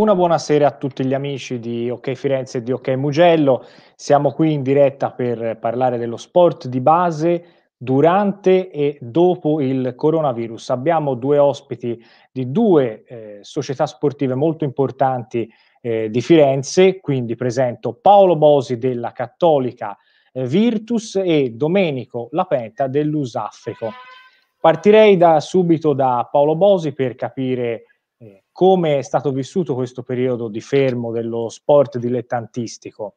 Una buonasera a tutti gli amici di OK Firenze e di OK Mugello. Siamo qui in diretta per parlare dello sport di base durante e dopo il coronavirus. Abbiamo due ospiti di due eh, società sportive molto importanti eh, di Firenze, quindi presento Paolo Bosi della Cattolica eh, Virtus e Domenico Lapenta dell'Usafrico. Partirei da, subito da Paolo Bosi per capire come è stato vissuto questo periodo di fermo dello sport dilettantistico.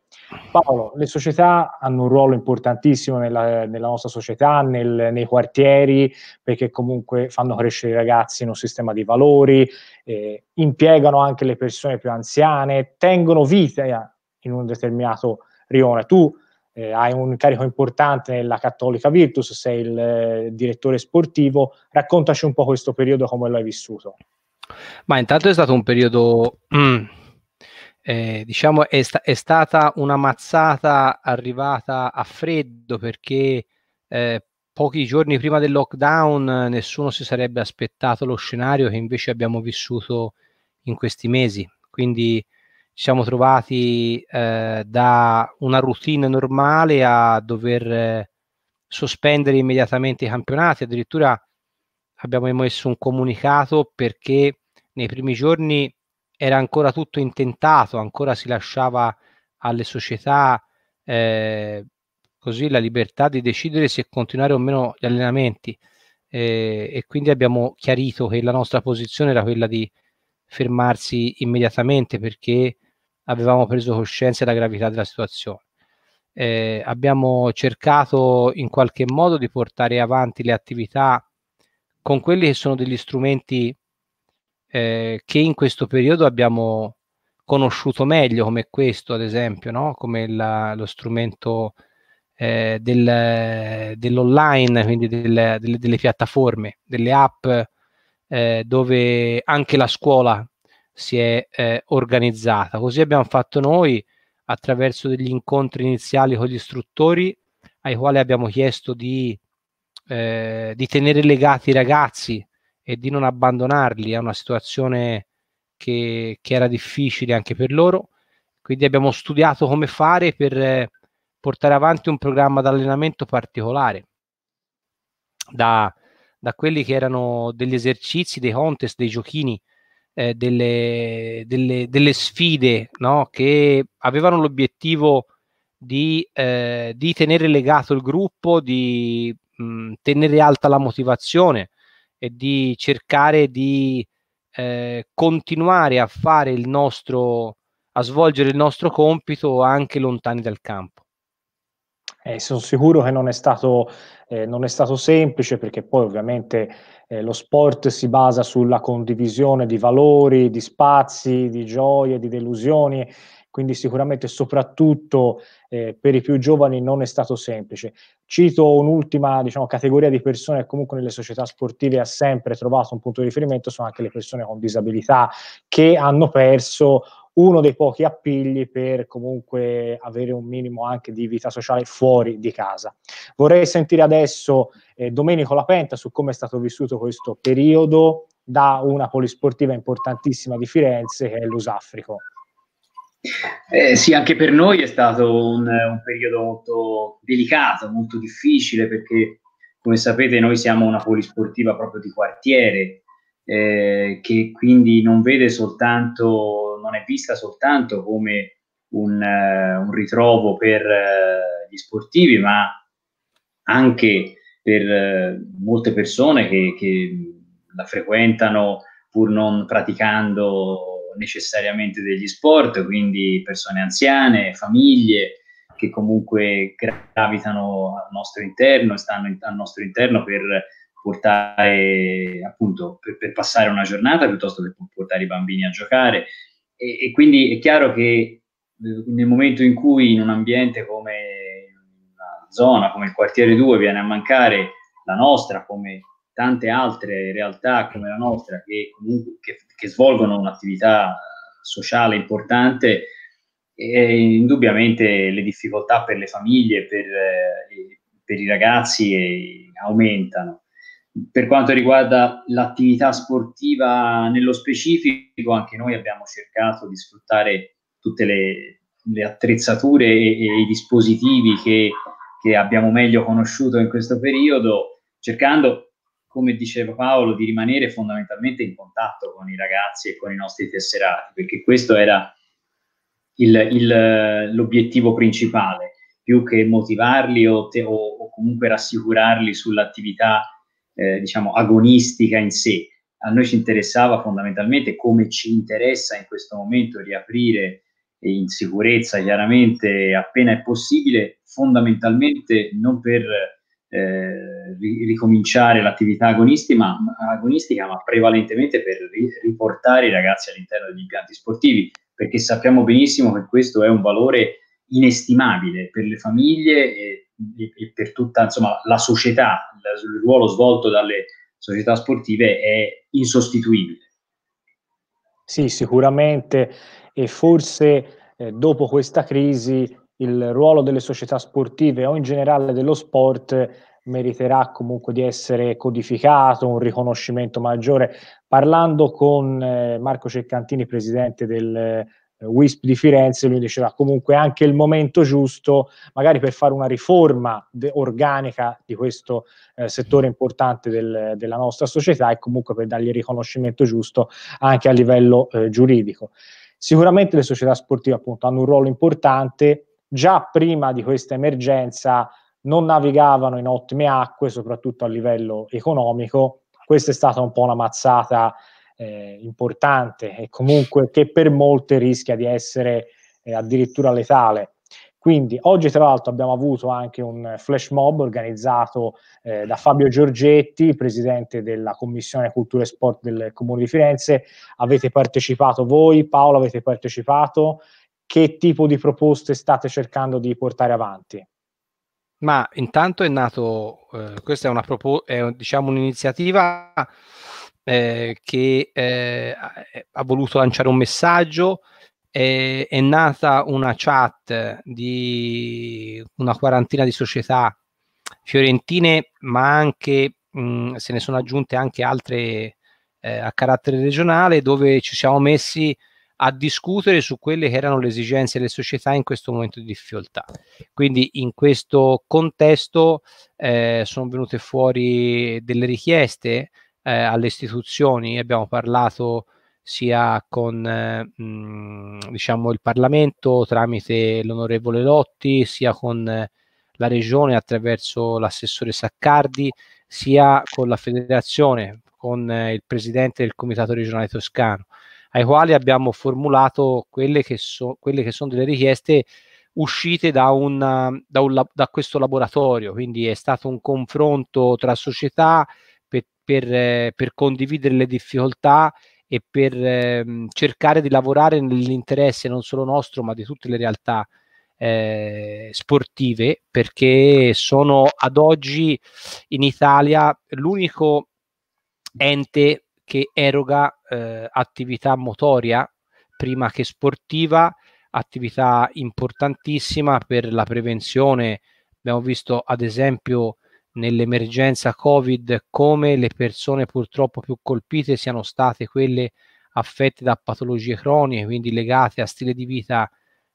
Paolo, le società hanno un ruolo importantissimo nella, nella nostra società, nel, nei quartieri, perché comunque fanno crescere i ragazzi in un sistema di valori, eh, impiegano anche le persone più anziane, tengono vita in un determinato rione. Tu eh, hai un carico importante nella Cattolica Virtus, sei il eh, direttore sportivo, raccontaci un po' questo periodo, come l'hai vissuto. Ma intanto è stato un periodo, mm, eh, diciamo, è, sta- è, stata una mazzata arrivata a freddo perché eh, pochi giorni prima del lockdown eh, nessuno si sarebbe aspettato lo scenario che invece abbiamo vissuto in questi mesi. Quindi ci siamo trovati eh, da una routine normale a dover eh, sospendere immediatamente i campionati, addirittura abbiamo emesso un comunicato perché nei primi giorni era ancora tutto intentato, ancora si lasciava alle società eh, così la libertà di decidere se continuare o meno gli allenamenti eh, e quindi abbiamo chiarito che la nostra posizione era quella di fermarsi immediatamente perché avevamo preso coscienza della gravità della situazione. Eh, abbiamo cercato in qualche modo di portare avanti le attività con quelli che sono degli strumenti eh, che in questo periodo abbiamo conosciuto meglio, come questo ad esempio, no? come la, lo strumento eh, del, dell'online, quindi del, delle, delle, piattaforme, delle app, eh, dove anche la scuola si è eh, organizzata. Così abbiamo fatto noi attraverso degli incontri iniziali con gli istruttori, ai quali abbiamo chiesto di eh, di tenere legati i ragazzi e di non abbandonarli a una situazione che, che, era difficile anche per loro. Quindi abbiamo studiato come fare per eh, portare avanti un programma d'allenamento particolare, da, da, quelli che erano degli esercizi, dei contest, dei giochini, eh, delle, delle, delle, sfide no? che avevano l'obiettivo di, eh, di tenere legato il gruppo, di mh, tenere alta la motivazione e di cercare di eh, continuare a fare il nostro a svolgere il nostro compito anche lontani dal campo. Eh, sono sicuro che non è, stato, eh, non è stato semplice perché poi ovviamente eh, lo sport si basa sulla condivisione di valori, di spazi, di gioie, di delusioni quindi sicuramente soprattutto eh, per i più giovani non è stato semplice. Cito un'ultima diciamo, categoria di persone che comunque nelle società sportive ha sempre trovato un punto di riferimento, sono anche le persone con disabilità che hanno perso uno dei pochi appigli per comunque avere un minimo anche di vita sociale fuori di casa. Vorrei sentire adesso eh, Domenico Lapenta su come è stato vissuto questo periodo da una polisportiva importantissima di Firenze che è l'Usafrico. Eh, sì, anche per noi è stato un, un, periodo molto delicato, molto difficile perché, come sapete, noi siamo una polisportiva proprio di quartiere eh, che quindi non vede soltanto, non è vista soltanto come un, uh, un ritrovo per uh, gli sportivi, ma anche per uh, molte persone che, che la frequentano pur non praticando necessariamente degli sport, quindi persone anziane, famiglie che comunque gravitano al nostro interno, e stanno in, al nostro interno per portare appunto per, per, passare una giornata piuttosto che portare i bambini a giocare e, e, quindi è chiaro che eh, nel momento in cui in un ambiente come una zona come il quartiere 2 viene a mancare la nostra come tante altre realtà come la nostra che, comunque, che, che svolgono un'attività sociale importante, e indubbiamente le difficoltà per le famiglie, per, eh, per i ragazzi eh, aumentano. Per quanto riguarda l'attività sportiva nello specifico, anche noi abbiamo cercato di sfruttare tutte le, le attrezzature e, e, i dispositivi che, che abbiamo meglio conosciuto in questo periodo, cercando come diceva Paolo, di rimanere fondamentalmente in contatto con i ragazzi e con i nostri tesserati, perché questo era il, il, l'obiettivo principale, più che motivarli o, te, o, o comunque rassicurarli sull'attività, eh, diciamo, agonistica in sé. A noi ci interessava fondamentalmente, come ci interessa in questo momento, riaprire in sicurezza, chiaramente, appena è possibile, fondamentalmente non per eh, ricominciare l'attività ma, agonistica, ma prevalentemente per riportare i ragazzi all'interno degli impianti sportivi, perché sappiamo benissimo che questo è un valore inestimabile per le famiglie e, e per tutta insomma, la società, il ruolo svolto dalle società sportive è insostituibile. Sì, sicuramente e forse eh, dopo questa crisi il ruolo delle società sportive o in generale dello sport meriterà comunque di essere codificato, un riconoscimento maggiore. Parlando con eh, Marco Ceccantini, presidente del eh, WISP di Firenze, lui diceva comunque anche il momento giusto, magari per fare una riforma de- organica di questo eh, settore importante del, della nostra società e comunque per dargli il riconoscimento giusto anche a livello eh, giuridico. Sicuramente le società sportive appunto hanno un ruolo importante, già prima di questa emergenza non navigavano in ottime acque, soprattutto a livello economico. Questa è stata un po' una mazzata eh, importante e comunque che per molte rischia di essere eh, addirittura letale. Quindi oggi tra l'altro abbiamo avuto anche un flash mob organizzato eh, da Fabio Giorgetti, presidente della Commissione Cultura e Sport del Comune di Firenze. Avete partecipato voi, Paolo avete partecipato, che tipo di proposte state cercando di portare avanti? Ma intanto è nato, eh, questa è, una proposta, è diciamo, un'iniziativa eh, che eh, ha voluto lanciare un messaggio, è, è nata una chat di una quarantina di società fiorentine, ma anche mh, mm, se ne sono aggiunte anche altre eh, a carattere regionale, dove ci siamo messi a discutere su quelle che erano le esigenze delle società in questo momento di difficoltà. Quindi in questo contesto eh, sono venute fuori delle richieste eh, alle istituzioni, abbiamo parlato sia con eh, mh, mm, diciamo il Parlamento tramite l'onorevole Lotti, sia con eh, la regione attraverso l'assessore Saccardi, sia con la federazione, con eh, il presidente del Comitato regionale toscano ai quali abbiamo formulato quelle che, so, quelle che sono delle richieste uscite da, un, da, un, da, questo laboratorio, quindi è stato un confronto tra società per, per, per condividere le difficoltà e per ehm, cercare di lavorare nell'interesse non solo nostro ma di tutte le realtà eh, sportive perché sono ad oggi in Italia l'unico ente che eroga eh, attività motoria prima che sportiva, attività importantissima per la prevenzione. Abbiamo visto ad esempio nell'emergenza Covid come le persone purtroppo più colpite siano state quelle affette da patologie croniche, quindi legate a stile di vita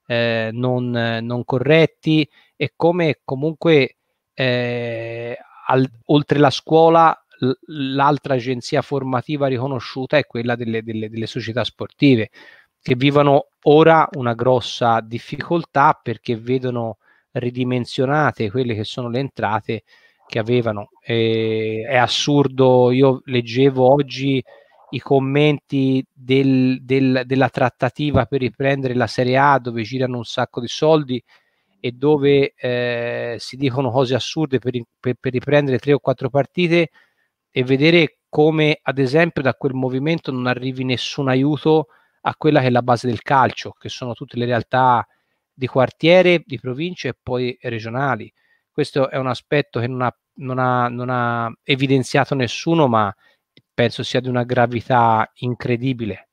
eh, non, non, corretti e come comunque eh, al, oltre la scuola l'altra agenzia formativa riconosciuta è quella delle, delle, delle società sportive, che vivono ora una grossa difficoltà perché vedono ridimensionate quelle che sono le entrate che avevano. E è assurdo, io leggevo oggi i commenti del, del, della trattativa per riprendere la Serie A dove girano un sacco di soldi e dove eh, si dicono cose assurde per, per, per riprendere tre o quattro partite e vedere come ad esempio da quel movimento non arrivi nessun aiuto a quella che è la base del calcio, che sono tutte le realtà di quartiere, di province e poi regionali. Questo è un aspetto che non ha, non ha, non ha evidenziato nessuno, ma penso sia di una gravità incredibile.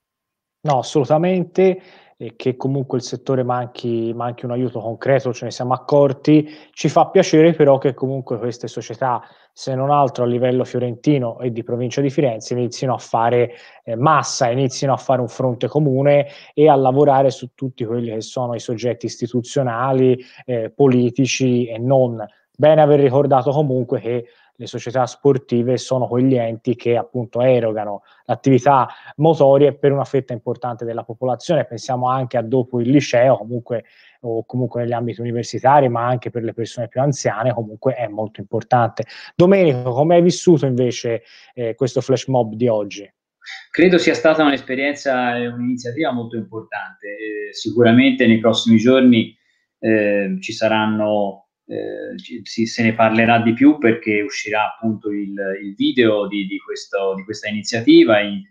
No, assolutamente e che comunque il settore manchi, manchi un aiuto concreto, ce ne siamo accorti, ci fa piacere però che comunque queste società, se non altro a livello fiorentino e di provincia di Firenze, inizino a fare eh, massa, inizino a fare un fronte comune e a lavorare su tutti quelli che sono i soggetti istituzionali, eh, politici e non. Bene aver ricordato comunque che le società sportive sono quegli enti che appunto erogano l'attività motoria per una fetta importante della popolazione. Pensiamo anche a dopo il liceo, comunque o comunque negli ambiti universitari, ma anche per le persone più anziane, comunque è molto importante. Domenico, come hai vissuto invece eh, questo flash mob di oggi? Credo sia stata un'esperienza e un'iniziativa molto importante. Eh, sicuramente nei prossimi giorni eh, ci saranno eh, ci, se ne parlerà di più perché uscirà appunto il, il video di, di, questo, di, questa iniziativa, in,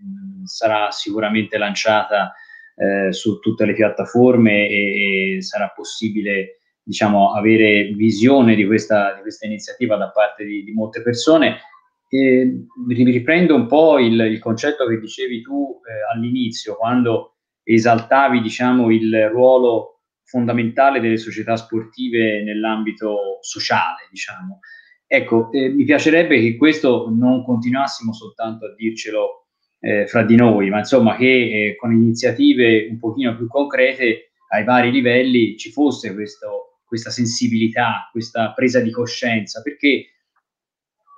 sarà sicuramente lanciata eh, su tutte le piattaforme e, e, sarà possibile diciamo, avere visione di questa, di questa iniziativa da parte di, molte persone. E riprendo un po' il, il concetto che dicevi tu eh, all'inizio, quando esaltavi diciamo, il ruolo fondamentale delle società sportive nell'ambito sociale, diciamo. Ecco, eh, mi piacerebbe che questo non continuassimo soltanto a dircelo eh, fra di noi, ma insomma che eh, con iniziative un pochino più concrete ai vari livelli ci fosse questo, questa sensibilità, questa presa di coscienza, perché,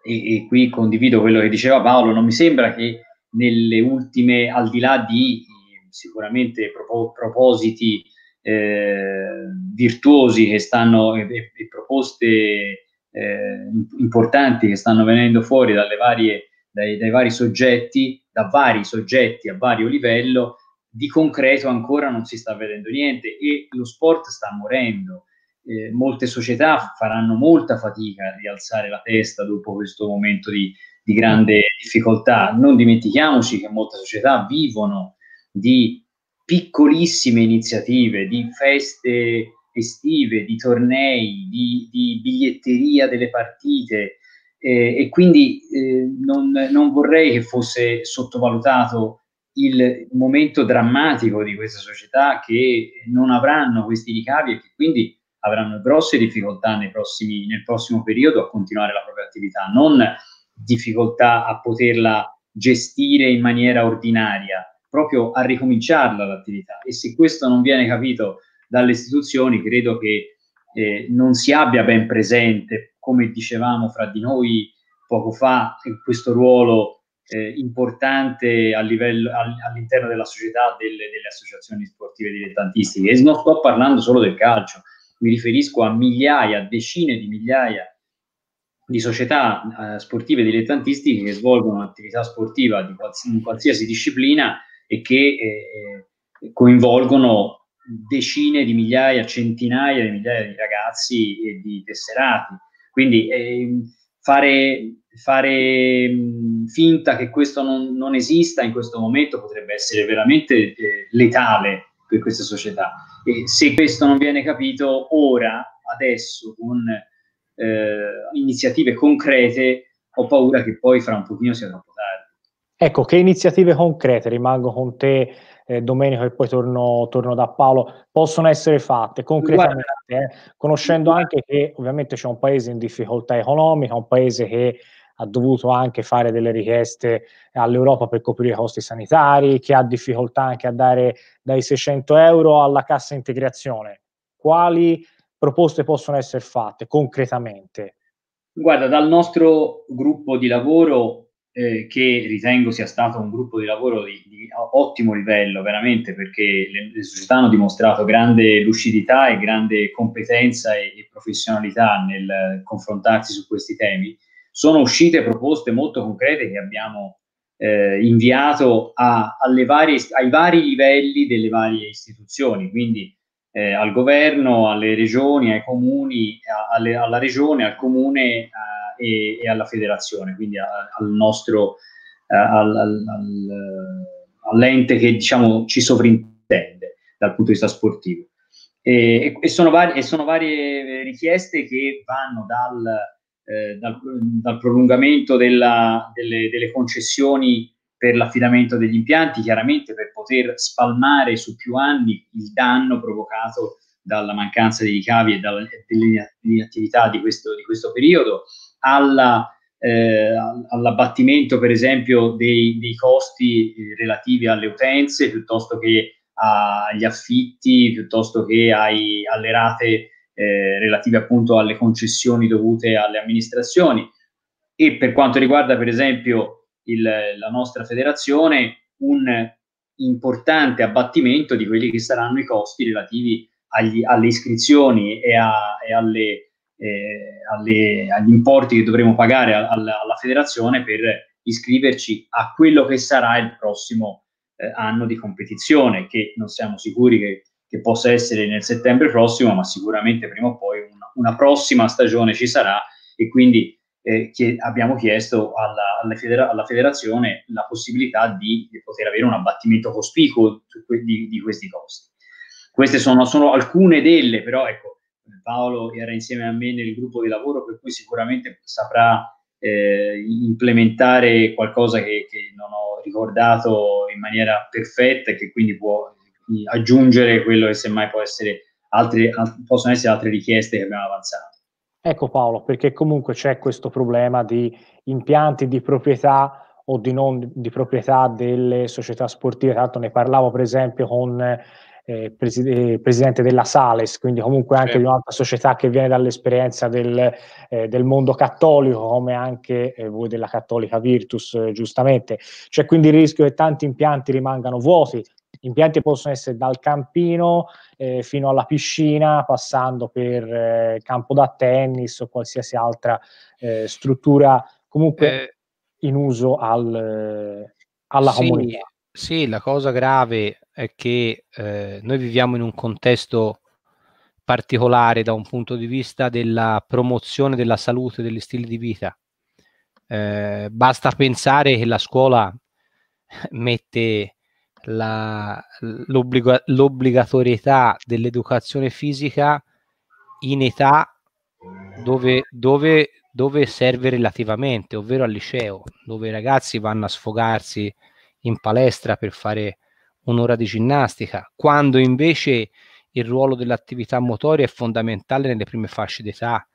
e, e qui condivido quello che diceva Paolo, non mi sembra che nelle ultime, al di là di sicuramente propositi eh, virtuosi che stanno e, e proposte eh, importanti che stanno venendo fuori dalle varie, dai, dai vari soggetti, da vari soggetti a vario livello, di concreto ancora non si sta vedendo niente e lo sport sta morendo. Eh, molte società faranno molta fatica a rialzare la testa dopo questo momento di, di grande difficoltà. Non dimentichiamoci che molte società vivono di piccolissime iniziative di feste estive, di tornei, di, di biglietteria delle partite eh, e quindi eh, non, non vorrei che fosse sottovalutato il momento drammatico di queste società che non avranno questi ricavi e che quindi avranno grosse difficoltà prossimi, nel prossimo periodo a continuare la propria attività, non difficoltà a poterla gestire in maniera ordinaria, proprio a ricominciarla l'attività e se questo non viene capito dalle istituzioni credo che eh, non si abbia ben presente, come dicevamo fra di noi poco fa, eh, questo ruolo eh, importante livello, all, all'interno della società delle, delle associazioni sportive dilettantistiche. E non sto parlando solo del calcio, mi riferisco a migliaia, decine di migliaia di società eh, sportive dilettantistiche che svolgono attività sportiva di quals- in qualsiasi disciplina e che eh, coinvolgono decine di migliaia, centinaia di migliaia di ragazzi e di tesserati. Quindi eh, fare, fare mh, finta che questo non, non, esista in questo momento potrebbe essere veramente eh, letale per questa società. E se questo non viene capito ora, adesso, con eh, iniziative concrete, ho paura che poi fra un pochino sia troppo Ecco, che iniziative concrete, rimango con te eh, Domenico e poi torno, torno, da Paolo, possono essere fatte concretamente, eh, conoscendo anche che ovviamente c'è un paese in difficoltà economica, un paese che ha dovuto anche fare delle richieste all'Europa per coprire i costi sanitari, che ha difficoltà anche a dare dai 600 euro alla cassa integrazione. Quali proposte possono essere fatte concretamente? Guarda, dal nostro gruppo di lavoro eh, che ritengo sia stato un gruppo di lavoro di, di ottimo livello, veramente, perché le, le, società hanno dimostrato grande lucidità e grande competenza e, e professionalità nel confrontarsi su questi temi. Sono uscite proposte molto concrete che abbiamo eh, inviato a, varie, ai vari livelli delle varie istituzioni, quindi eh, al governo, alle regioni, ai comuni, a, alle, alla regione, al comune, a, e, e alla federazione, quindi a, al nostro, a, eh, al, al, eh, all'ente che diciamo ci sovrintende dal punto di vista sportivo. E, e, sono, vari, e sono, varie eh, richieste che vanno dal, eh, dal, dal prolungamento della, delle, delle concessioni per l'affidamento degli impianti, chiaramente per poter spalmare su più anni il danno provocato dalla mancanza di ricavi e dalla, dell'inattività di questo, di questo periodo, alla, eh, all'abbattimento, per esempio, dei, dei costi eh, relativi alle utenze, piuttosto che agli affitti, piuttosto che ai, alle rate eh, relative appunto alle concessioni dovute alle amministrazioni. E per quanto riguarda, per esempio, il, la nostra federazione, un importante abbattimento di quelli che saranno i costi relativi agli, alle iscrizioni e, a, e alle eh, alle, agli importi che dovremo pagare alla, alla, federazione per iscriverci a quello che sarà il prossimo eh, anno di competizione, che non siamo sicuri che, che, possa essere nel settembre prossimo, ma sicuramente prima o poi una, una prossima stagione ci sarà e quindi eh, abbiamo chiesto alla, alla, federa- alla, federazione la possibilità di, di, poter avere un abbattimento cospicuo di, di questi costi. Queste sono, sono, alcune delle, però ecco, Paolo era insieme a me nel gruppo di lavoro, per cui sicuramente saprà eh, implementare qualcosa che, che, non ho ricordato in maniera perfetta e che quindi può aggiungere quello che semmai può essere altri, al, possono essere altre richieste che abbiamo avanzato. Ecco Paolo, perché comunque c'è questo problema di impianti di proprietà o di non di proprietà delle società sportive, tanto ne parlavo per esempio con eh, preside, eh, presidente della Sales, quindi comunque anche sì. di un'altra società che viene dall'esperienza del, eh, del mondo cattolico, come anche eh, voi della Cattolica Virtus, eh, giustamente. C'è quindi il rischio che tanti impianti rimangano vuoti. Impianti possono essere dal campino eh, fino alla piscina, passando per campo da tennis o qualsiasi altra struttura comunque in uso al, alla sì, comunità. Sì, la cosa grave è che eh, noi viviamo in un contesto particolare da un punto di vista della promozione della salute, degli stili di vita. Eh, basta pensare che la scuola mette la, l'obbliga- l'obbligatorietà dell'educazione fisica in età dove, dove, dove, serve relativamente, ovvero al liceo, dove i ragazzi vanno a sfogarsi in palestra per fare un'ora di ginnastica, quando invece il ruolo dell'attività motoria è fondamentale nelle prime fasce d'età.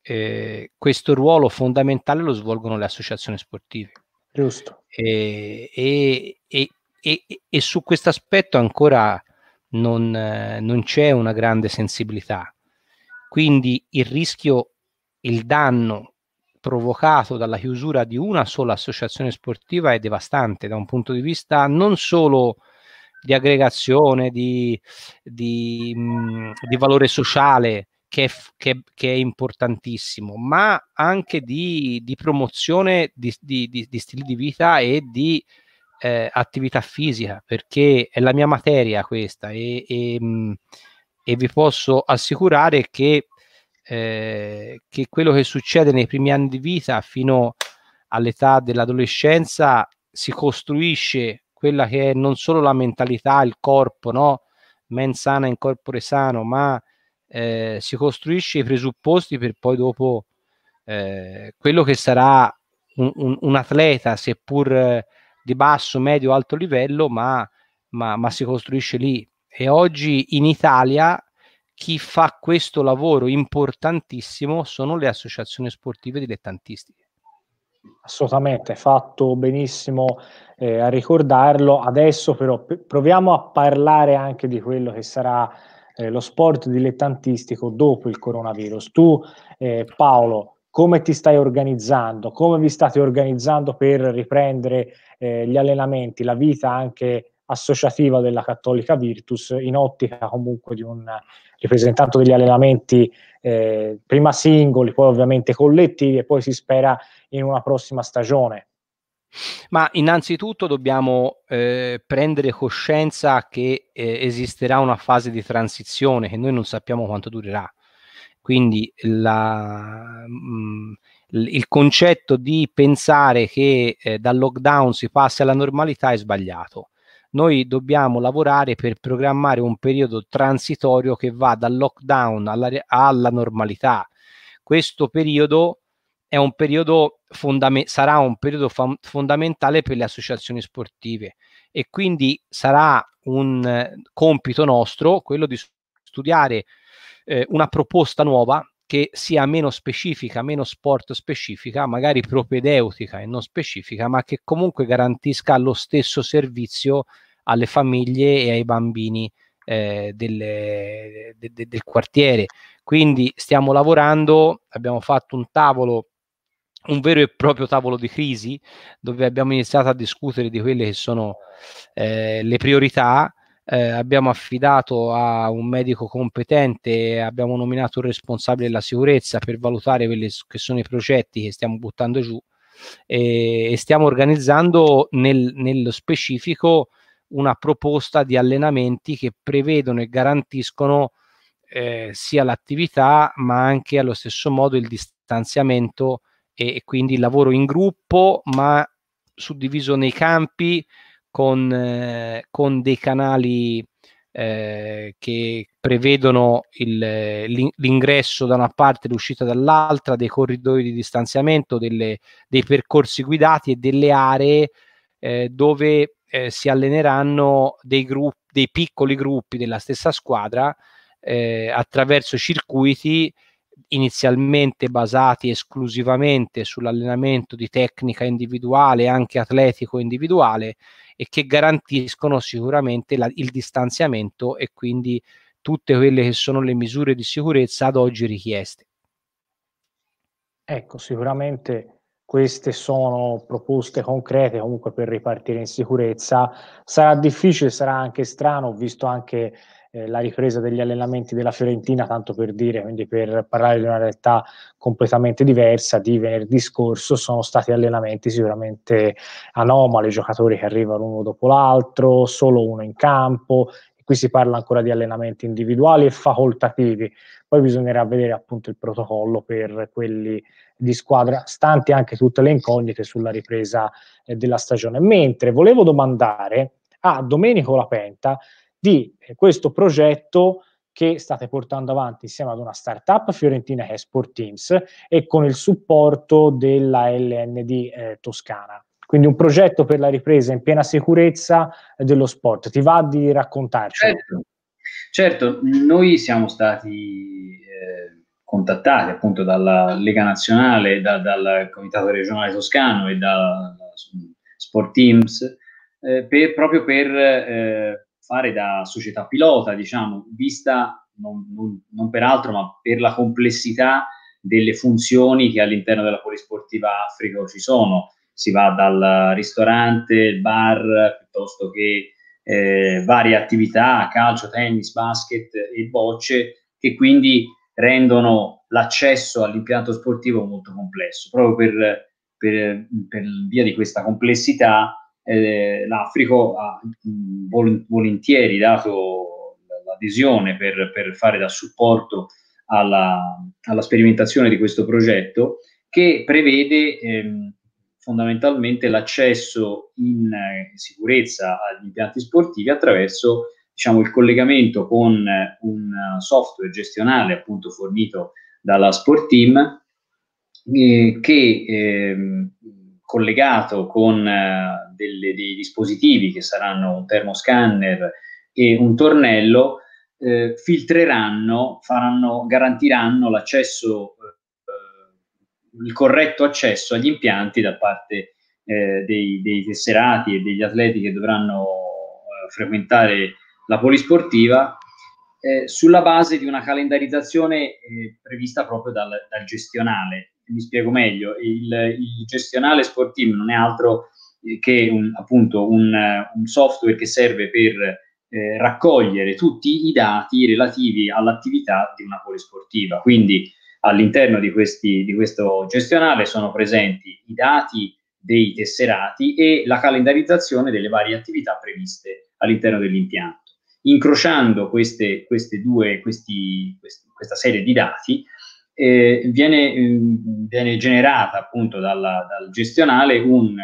Eh, questo ruolo fondamentale lo svolgono le associazioni sportive. Giusto. E, e, e, e su questo aspetto ancora non, eh, non c'è una grande sensibilità. Quindi il rischio, il danno provocato dalla chiusura di una sola associazione sportiva è devastante da un punto di vista non solo di aggregazione, di, di, mh, di valore sociale che è, che, che è, importantissimo, ma anche di, di promozione di, stili di vita e di eh, attività fisica, perché è la mia materia questa e, e, mh, e vi posso assicurare che, eh, che quello che succede nei primi anni di vita fino all'età dell'adolescenza si costruisce quella che è non solo la mentalità, il corpo, no? Men sana in corpore sano, ma eh, si costruisce i presupposti per poi dopo eh, quello che sarà un, un, un atleta, seppur eh, di basso, medio, alto livello, ma, ma, ma si costruisce lì. E oggi in Italia chi fa questo lavoro importantissimo sono le associazioni sportive dilettantistiche Assolutamente, fatto benissimo eh, a ricordarlo. Adesso però proviamo a parlare anche di quello che sarà eh, lo sport dilettantistico dopo il coronavirus. Tu, eh, Paolo, come ti stai organizzando? Come vi state organizzando per riprendere eh, gli allenamenti, la vita anche associativa della Cattolica Virtus in ottica comunque di un rappresentante degli allenamenti eh, prima singoli, poi ovviamente collettivi e poi si spera in una prossima stagione. Ma innanzitutto dobbiamo eh, prendere coscienza che eh, esisterà una fase di transizione che noi non sappiamo quanto durerà. Quindi la, mh, mm, il concetto di pensare che eh, dal lockdown si passi alla normalità è sbagliato. Noi dobbiamo lavorare per programmare un periodo transitorio che va dal lockdown alla, alla normalità. Questo periodo un periodo fondame- sarà un periodo fa- fondamentale per le associazioni sportive e quindi sarà un compito nostro quello di studiare eh, una proposta nuova che sia meno specifica, meno sport specifica, magari propedeutica e non specifica, ma che comunque garantisca lo stesso servizio alle famiglie e ai bambini eh, delle, de, de, del quartiere. Quindi stiamo lavorando, abbiamo fatto un tavolo un vero e proprio tavolo di crisi dove abbiamo iniziato a discutere di quelle che sono eh, le priorità. Eh, abbiamo affidato a un medico competente, abbiamo nominato un responsabile della sicurezza per valutare quelli che sono i progetti che stiamo buttando giù eh, e stiamo organizzando nel, nello specifico una proposta di allenamenti che prevedono e garantiscono eh, sia l'attività ma anche allo stesso modo il distanziamento e quindi il lavoro in gruppo, ma suddiviso nei campi con, eh, con dei canali eh, che prevedono il, l'ingresso da una parte e l'uscita dall'altra, dei corridoi di distanziamento, delle, dei percorsi guidati e delle aree eh, dove eh, si alleneranno dei, gruppi, dei piccoli gruppi della stessa squadra eh, attraverso circuiti inizialmente basati esclusivamente sull'allenamento di tecnica individuale, anche atletico individuale, e che garantiscono sicuramente la, il distanziamento e quindi tutte quelle che sono le misure di sicurezza ad oggi richieste. Ecco, sicuramente queste sono proposte concrete comunque per ripartire in sicurezza. Sarà difficile, sarà anche strano, visto anche eh, la ripresa degli allenamenti della Fiorentina, tanto per dire, quindi per parlare di una realtà completamente diversa di venerdì scorso, sono stati allenamenti sicuramente anomali, giocatori che arrivano uno dopo l'altro, solo uno in campo, qui si parla ancora di allenamenti individuali e facoltativi, poi bisognerà vedere appunto il protocollo per quelli di squadra, stanti anche tutte le incognite sulla ripresa eh, della stagione. Mentre volevo domandare a Domenico Lapenta di eh, questo progetto che state portando avanti insieme ad una startup fiorentina che è Sport Teams e con il supporto della LND eh, Toscana. Quindi un progetto per la ripresa in piena sicurezza dello sport. Ti va di raccontarci? Certo, certo. noi siamo stati eh, contattati appunto dalla Lega Nazionale, da, dal Comitato Regionale Toscano e da, da Sport Teams eh, per, proprio per eh, fare da società pilota, diciamo, vista non, non, non peraltro, ma per la complessità delle funzioni che all'interno della Polisportiva Africa ci sono. Si va dal ristorante, il bar, piuttosto che eh, varie attività, calcio, tennis, basket e bocce, che quindi rendono l'accesso all'impianto sportivo molto complesso. Proprio per, per, per via di questa complessità eh, l'Africo ha mh, volentieri dato l'adesione per, per fare da supporto alla, alla, sperimentazione di questo progetto che prevede ehm, fondamentalmente l'accesso in eh, sicurezza agli impianti sportivi attraverso diciamo, il collegamento con un software gestionale appunto fornito dalla Sport Team eh, che ehm, collegato con eh, delle, dei dispositivi che saranno un termoscanner e un tornello, eh, filtreranno, faranno, garantiranno l'accesso, eh, il corretto accesso agli impianti da parte eh, dei, dei, tesserati e degli atleti che dovranno eh, frequentare la polisportiva eh, sulla base di una calendarizzazione eh, prevista proprio dal, dal gestionale mi spiego meglio, il, il, gestionale sportivo non è altro che eh, che è un, appunto un, un, software che serve per eh, raccogliere tutti i dati relativi all'attività di una polisportiva. Quindi all'interno di, questi, di questo gestionale sono presenti i dati dei tesserati e la calendarizzazione delle varie attività previste all'interno dell'impianto. Incrociando queste, queste due, questi, questi, questa serie di dati, eh, viene, mm, viene, generata appunto dalla, dal gestionale un,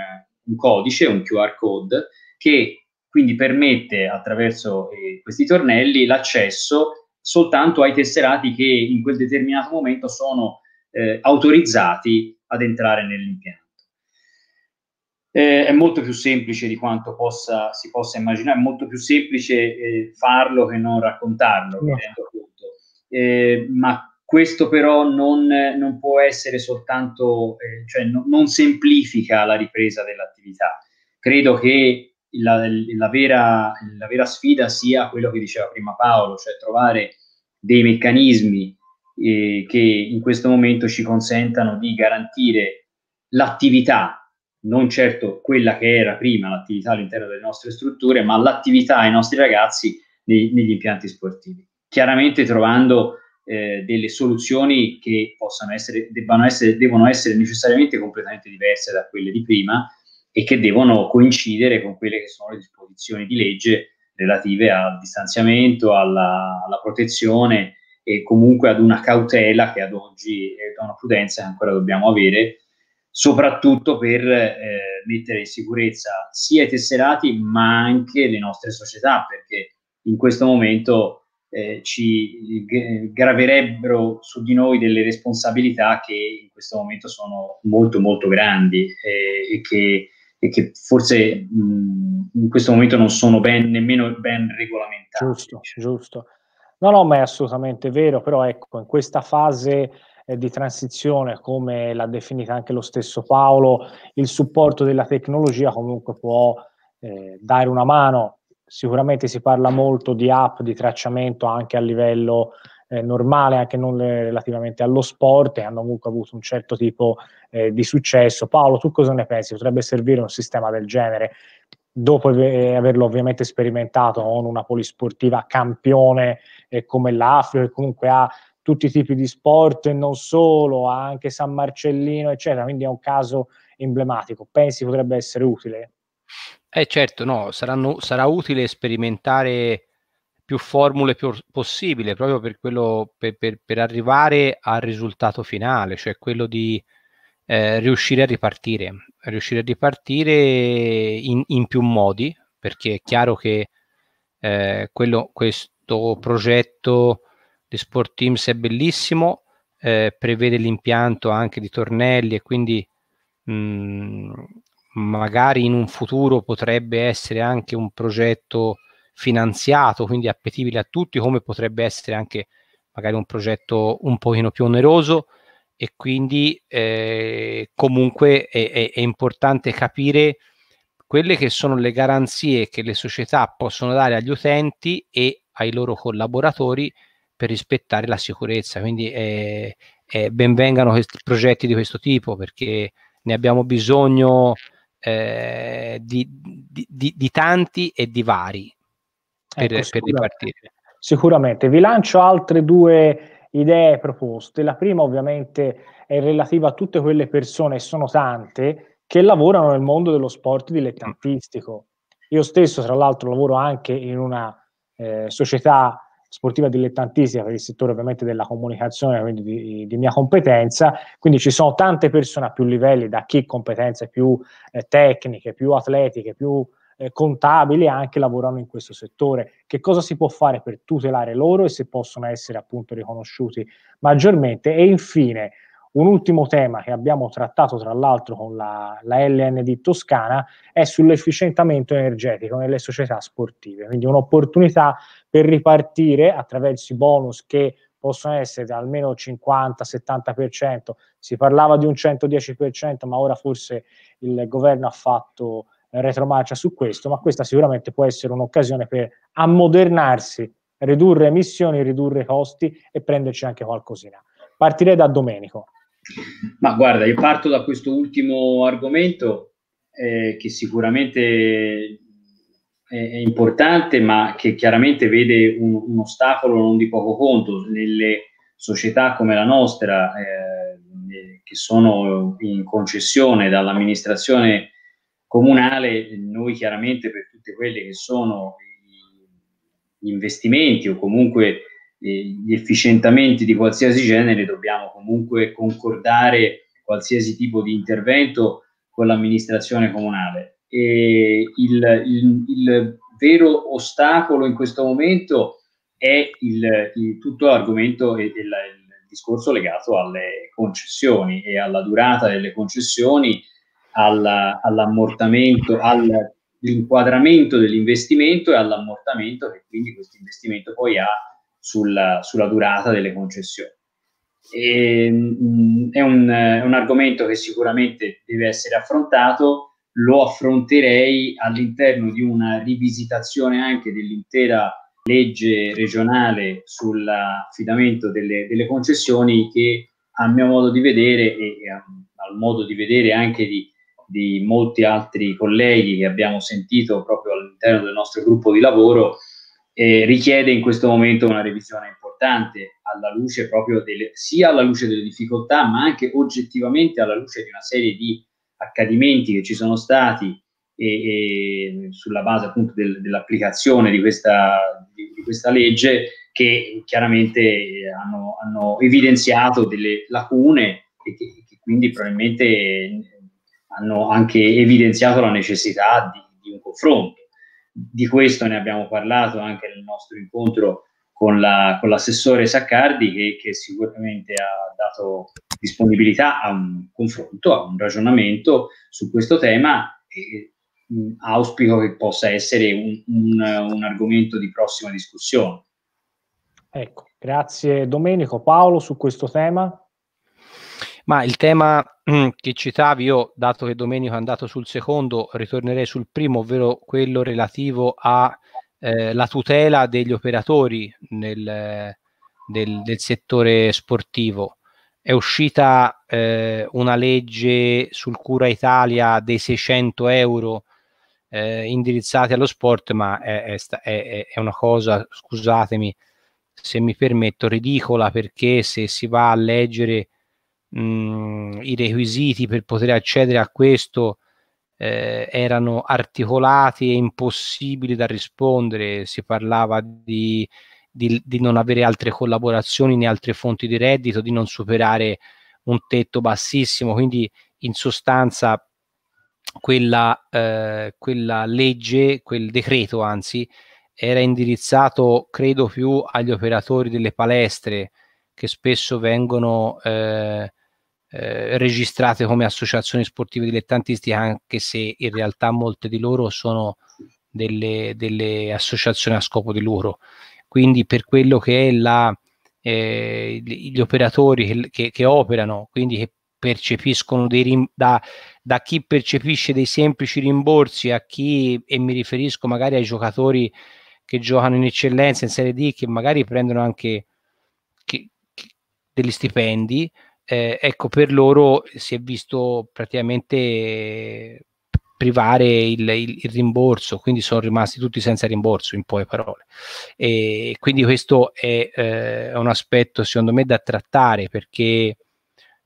un codice, un QR code, che quindi permette attraverso eh, questi tornelli l'accesso soltanto ai tesserati che in quel determinato momento sono eh, autorizzati ad entrare nell'impianto. Eh, è molto più semplice di quanto possa, si possa immaginare, è molto più semplice eh, farlo che non raccontarlo, no. Eh, ma questo però non, non può essere soltanto, eh, cioè no, non semplifica la ripresa dell'attività. Credo che la, la, vera, la vera sfida sia quello che diceva prima Paolo, cioè trovare dei meccanismi eh, che in questo momento ci consentano di garantire l'attività, non certo quella che era prima l'attività all'interno delle nostre strutture, ma l'attività ai nostri ragazzi nei, negli impianti sportivi. Chiaramente trovando eh, delle soluzioni che possano essere, debbano essere, devono essere necessariamente completamente diverse da quelle di prima e che devono coincidere con quelle che sono le disposizioni di legge relative al distanziamento, alla, alla protezione e comunque ad una cautela che ad oggi, è eh, una prudenza che ancora dobbiamo avere, soprattutto per eh, mettere in sicurezza sia i tesserati ma anche le nostre società, perché in questo momento eh, ci eh, graverebbero su di noi delle responsabilità che in questo momento sono molto molto grandi eh, e, che, e, che, forse mh, mm, in questo momento non sono ben, nemmeno ben regolamentate. Giusto, giusto. No, no, ma è assolutamente vero, però ecco, in questa fase eh, di transizione, come l'ha definita anche lo stesso Paolo, il supporto della tecnologia comunque può eh, dare una mano sicuramente si parla molto di app di tracciamento anche a livello eh, normale, anche non relativamente allo sport, e hanno comunque avuto un certo tipo eh, di successo. Paolo, tu cosa ne pensi? Potrebbe servire un sistema del genere? Dopo eh, averlo ovviamente sperimentato con una polisportiva campione eh, come l'Africa, che comunque ha tutti i tipi di sport e non solo, ha anche San Marcellino, eccetera, quindi è un caso emblematico. Pensi potrebbe essere utile? Eh certo, no, saranno, sarà utile sperimentare più formule più possibile proprio per, quello, per, per, per arrivare al risultato finale, cioè quello di eh, riuscire a ripartire, riuscire a ripartire in, in più modi, perché è chiaro che eh, quello, questo progetto di Sport Teams è bellissimo, eh, prevede l'impianto anche di tornelli e quindi mh, mm, magari in un futuro potrebbe essere anche un progetto finanziato, quindi appetibile a tutti, come potrebbe essere anche magari un progetto un pochino più oneroso e quindi eh, comunque è, è, è, importante capire quelle che sono le garanzie che le società possono dare agli utenti e ai loro collaboratori per rispettare la sicurezza. Quindi eh, eh benvengano progetti di questo tipo perché ne abbiamo bisogno eh, di, di, di, di, tanti e di vari per, ecco, per ripartire. Sicuramente, vi lancio altre due idee proposte. La prima ovviamente è relativa a tutte quelle persone, sono tante, che lavorano nel mondo dello sport dilettantistico. Io stesso, tra l'altro, lavoro anche in una eh, società sportiva dilettantistica, per il settore ovviamente della comunicazione, quindi di, di, mia competenza, quindi ci sono tante persone a più livelli, da chi competenze più eh, tecniche, più atletiche, più eh, contabili anche lavorano in questo settore. Che cosa si può fare per tutelare loro e se possono essere appunto riconosciuti maggiormente? E infine, un ultimo tema che abbiamo trattato tra l'altro con la, la LND Toscana è sull'efficientamento energetico nelle società sportive, quindi un'opportunità per ripartire attraverso i bonus che possono essere almeno 50-70%, si parlava di un 110%, ma ora forse il governo ha fatto retromarcia su questo, ma questa sicuramente può essere un'occasione per ammodernarsi, ridurre emissioni, ridurre costi e prenderci anche qualcosina. Partirei da Domenico. Ma guarda, io parto da questo ultimo argomento eh, che sicuramente è, è, importante, ma che chiaramente vede un, un, ostacolo non di poco conto nelle società come la nostra, eh, eh che sono in concessione dall'amministrazione comunale, noi chiaramente per tutte quelle che sono gli investimenti o comunque gli efficientamenti di qualsiasi genere dobbiamo comunque concordare qualsiasi tipo di intervento con l'amministrazione comunale. E il, il, il vero ostacolo in questo momento è il, il tutto l'argomento e, e il discorso legato alle concessioni e alla durata delle concessioni, alla, all'ammortamento, all'inquadramento dell'investimento e all'ammortamento che quindi questo investimento poi ha sulla, sulla durata delle concessioni. E, ehm, mh, è, un, è, un, argomento che sicuramente deve essere affrontato, lo affronterei all'interno di una rivisitazione anche dell'intera legge regionale sull'affidamento delle, delle concessioni che a mio modo di vedere e, e a, al modo di vedere anche di, di molti altri colleghi che abbiamo sentito proprio all'interno del nostro gruppo di lavoro, eh, richiede in questo momento una revisione importante alla luce proprio delle, sia alla luce delle difficoltà ma anche oggettivamente alla luce di una serie di accadimenti che ci sono stati e, e sulla base appunto del, dell'applicazione di questa, di, di questa, legge che chiaramente eh, hanno, hanno evidenziato delle lacune e che, che, quindi probabilmente eh, hanno anche evidenziato la necessità di, di un confronto di questo ne abbiamo parlato anche nel nostro incontro con, la, con l'assessore Saccardi che, che, sicuramente ha dato disponibilità a un confronto, a un ragionamento su questo tema e mh, mm, auspico che possa essere un, un, un argomento di prossima discussione. Ecco, grazie Domenico. Paolo su questo tema? Ma il tema mm, che citavi io, dato che Domenico è andato sul secondo, ritornerei sul primo, ovvero quello relativo alla eh, tutela degli operatori nel, del, del, settore sportivo. È uscita eh, una legge sul Cura Italia dei 600 euro eh, indirizzati allo sport, ma è, è, è una cosa, scusatemi se mi permetto, ridicola perché se si va a leggere mh, mm, i requisiti per poter accedere a questo eh, erano articolati e impossibili da rispondere, si parlava di, di, di, non avere altre collaborazioni né altre fonti di reddito, di non superare un tetto bassissimo, quindi in sostanza quella, eh, quella legge, quel decreto anzi, era indirizzato credo più agli operatori delle palestre che spesso vengono eh, eh, registrate come associazioni sportive dilettantistiche, anche se in realtà molte di loro sono delle, delle associazioni a scopo di loro. Quindi per quello che è la, eh, gli operatori che, che, che, operano, quindi che percepiscono dei rim- da, da chi percepisce dei semplici rimborsi a chi, e mi riferisco magari ai giocatori che giocano in eccellenza in Serie D, che magari prendono anche che, degli stipendi, eh, ecco per loro si è visto praticamente eh, privare il, il, il, rimborso, quindi sono rimasti tutti senza rimborso in poche parole. E quindi questo è eh, un aspetto secondo me da trattare perché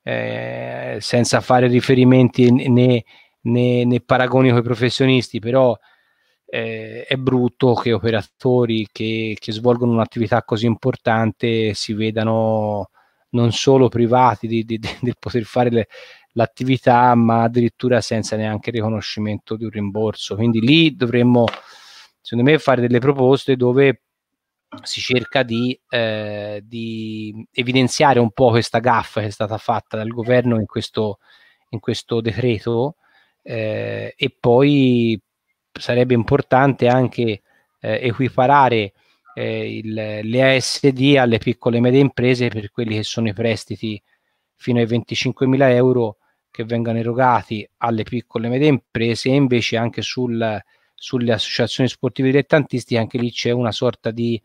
eh, senza fare riferimenti né, né, né paragoni con i professionisti, però eh, è brutto che operatori che, che svolgono un'attività così importante si vedano non solo privati di, di, di, di poter fare le, l'attività, ma addirittura senza neanche riconoscimento di un rimborso. Quindi lì dovremmo, secondo me, fare delle proposte dove si cerca di, eh, di evidenziare un po' questa gaffa che è stata fatta dal governo in questo, in questo decreto eh, e poi sarebbe importante anche eh, equiparare eh, il, le ASD alle piccole e medie imprese per quelli che sono i prestiti fino ai 25.000 euro che vengono erogati alle piccole e medie imprese e invece anche sul, sulle associazioni sportive dilettantistiche anche lì c'è una sorta di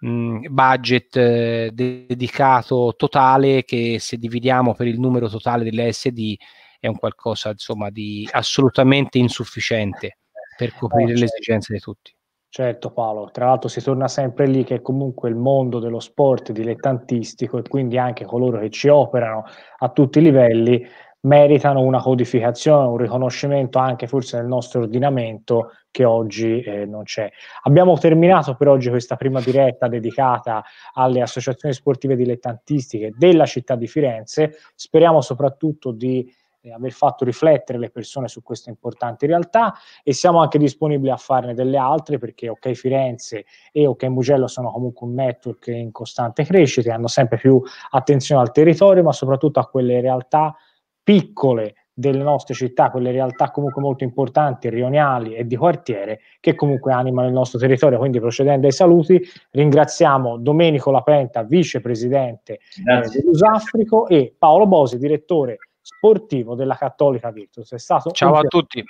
mh, mm, budget eh, dedicato totale che se dividiamo per il numero totale delle ASD è un qualcosa insomma di assolutamente insufficiente per coprire le certo. esigenze di tutti. Certo Paolo, tra l'altro si torna sempre lì che comunque il mondo dello sport dilettantistico e quindi anche coloro che ci operano a tutti i livelli meritano una codificazione, un riconoscimento anche forse nel nostro ordinamento che oggi eh, non c'è. Abbiamo terminato per oggi questa prima diretta dedicata alle associazioni sportive dilettantistiche della città di Firenze, speriamo soprattutto di eh, aver fatto riflettere le persone su questa importante realtà e siamo anche disponibili a farne delle altre perché OK Firenze e OK Mugello sono comunque un network in costante crescita, e hanno sempre più attenzione al territorio, ma soprattutto a quelle realtà piccole delle nostre città, quelle realtà comunque molto importanti, rionali e di quartiere, che comunque animano il nostro territorio. Quindi procedendo ai saluti, ringraziamo Domenico Lapenta, vicepresidente eh, dell'Usafrico, e Paolo Bosi, direttore sportivo della Cattolica Virtus. È stato Ciao un... a tutti.